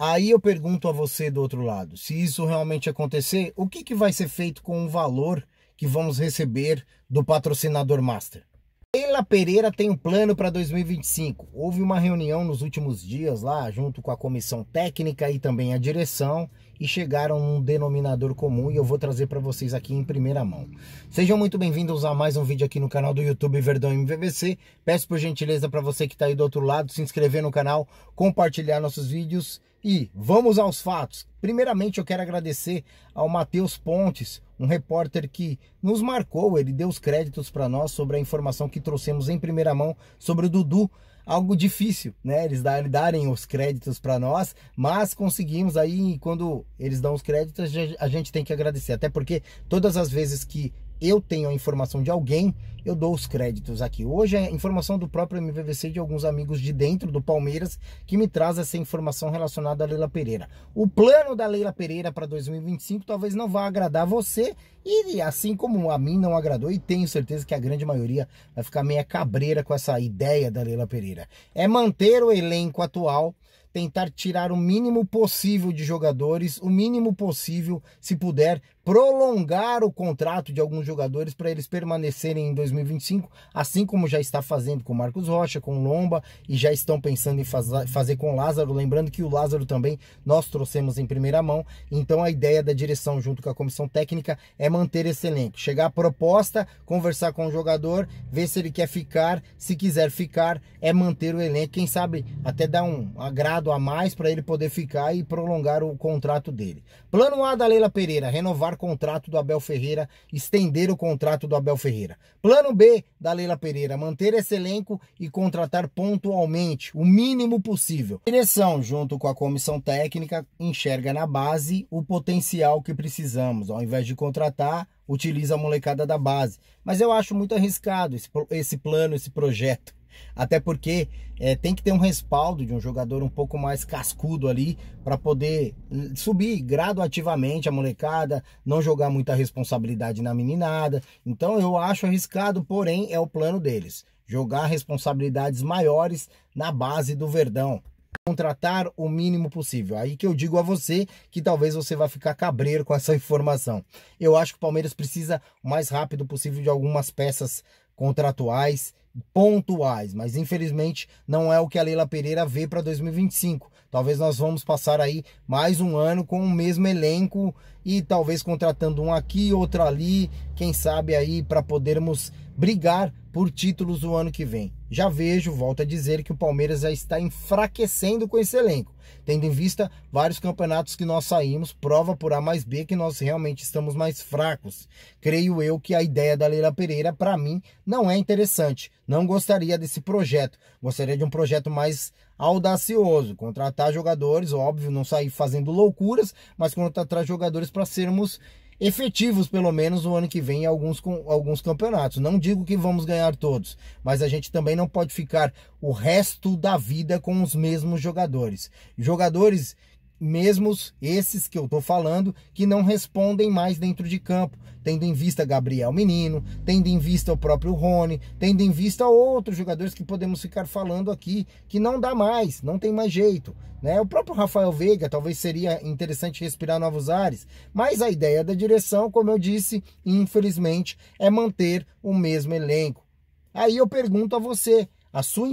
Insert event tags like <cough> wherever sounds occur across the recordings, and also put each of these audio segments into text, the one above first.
Aí eu pergunto a você do outro lado, se isso realmente acontecer, o que, que vai ser feito com o valor que vamos receber do patrocinador master? Leila Pereira tem um plano para 2025. Houve uma reunião nos últimos dias lá, junto com a comissão técnica e também a direção, e chegaram num denominador comum e eu vou trazer para vocês aqui em primeira mão. Sejam muito bem-vindos a mais um vídeo aqui no canal do YouTube Verdão MVVC. Peço por gentileza para você que está aí do outro lado se inscrever no canal, compartilhar nossos vídeos e vamos aos fatos. Primeiramente, eu quero agradecer ao Matheus Pontes, um repórter que nos marcou, ele deu os créditos para nós sobre a informação que trouxemos em primeira mão sobre o Dudu algo difícil, né? Eles darem os créditos para nós, mas conseguimos aí, quando eles dão os créditos, a gente tem que agradecer. Até porque todas as vezes que eu tenho a informação de alguém, eu dou os créditos aqui. Hoje é informação do próprio MVVC de alguns amigos de dentro do Palmeiras que me traz essa informação relacionada à Leila Pereira. O plano da Leila Pereira para 2025 talvez não vá agradar você e assim como a mim não agradou e tenho certeza que a grande maioria vai ficar meia cabreira com essa ideia da Leila Pereira. É manter o elenco atual, tentar tirar o mínimo possível de jogadores, o mínimo possível, se puder, prolongar o contrato de alguns jogadores para eles permanecerem em 2025, assim como já está fazendo com Marcos Rocha, com Lomba e já estão pensando em faz, fazer com Lázaro, lembrando que o Lázaro também nós trouxemos em primeira mão. Então a ideia da direção junto com a comissão técnica é manter esse elenco, chegar a proposta, conversar com o jogador, ver se ele quer ficar, se quiser ficar, é manter o elenco, quem sabe até dar um agrado a mais para ele poder ficar e prolongar o contrato dele. Plano A da Leila Pereira, renovar contrato do Abel Ferreira, estender o contrato do Abel Ferreira. Plano B da Leila Pereira, manter esse elenco e contratar pontualmente, o mínimo possível. A direção, junto com a comissão técnica, enxerga na base o potencial que precisamos. Ao invés de contratar, utiliza a molecada da base. Mas eu acho muito arriscado esse, esse plano, esse projeto. Até porque é, tem que ter um respaldo de um jogador um pouco mais cascudo ali para poder hum, subir graduativamente a molecada, não jogar muita responsabilidade na meninada. Então eu acho arriscado, porém é o plano deles. Jogar responsabilidades maiores na base do Verdão, contratar o mínimo possível. Aí que eu digo a você que talvez você vai ficar cabreiro com essa <laughs> informação. Eu acho que o Palmeiras precisa o mais rápido possível de algumas peças contratuais pontuais, mas infelizmente não é o que a Leila Pereira vê para 2025. Talvez nós vamos passar aí mais um ano com o mesmo elenco e talvez contratando um aqui, outro ali, quem sabe aí para podermos brigar por títulos o ano que vem já vejo, volto a dizer, que o Palmeiras já está enfraquecendo com esse elenco, tendo em vista vários campeonatos que nós saímos, prova por A mais B que nós realmente estamos mais fracos. Creio eu que a ideia da Leila Pereira, para mim, não é interessante. Não gostaria desse projeto, gostaria de um projeto mais audacioso, contratar jogadores, óbvio, não sair fazendo loucuras, mas contratar jogadores para sermos efetivos, pelo menos o ano que vem, em alguns, com, alguns campeonatos. Não digo que vamos ganhar todos, mas a gente também não pode ficar o resto da vida com os mesmos jogadores. Jogadores mesmos esses que eu tô falando, que não respondem mais dentro de campo, tendo em vista Gabriel Menino, tendo em vista o próprio Rony, tendo em vista outros jogadores que podemos ficar falando aqui, que não dá mais, não tem mais jeito. Né? O próprio Rafael Veiga talvez seria interessante respirar novos ares, mas a ideia da direção, como eu disse, infelizmente, é manter o mesmo elenco. Aí eu pergunto a você, a sua,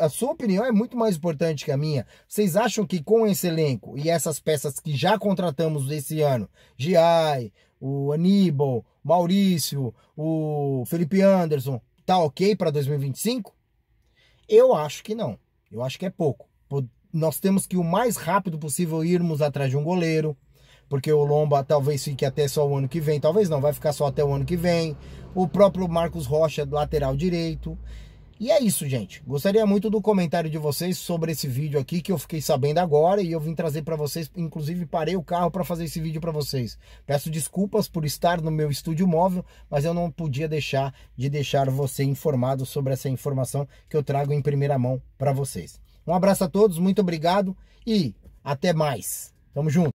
a sua opinião é muito mais importante que a minha. Vocês acham que com esse elenco e essas peças que já contratamos esse ano, GI, o Aníbal, Maurício, o Felipe Anderson, tá ok para 2025? Eu acho que não. Eu acho que é pouco. Nós temos que o mais rápido possível irmos atrás de um goleiro, porque o Lomba talvez fique até só o ano que vem, talvez não, vai ficar só até o ano que vem. O próprio Marcos Rocha, lateral direito. E é isso, gente. Gostaria muito do comentário de vocês sobre esse vídeo aqui que eu fiquei sabendo agora e eu vim trazer para vocês. Inclusive, parei o carro para fazer esse vídeo para vocês. Peço desculpas por estar no meu estúdio móvel, mas eu não podia deixar de deixar você informado sobre essa informação que eu trago em primeira mão para vocês. Um abraço a todos, muito obrigado e até mais. Tamo junto.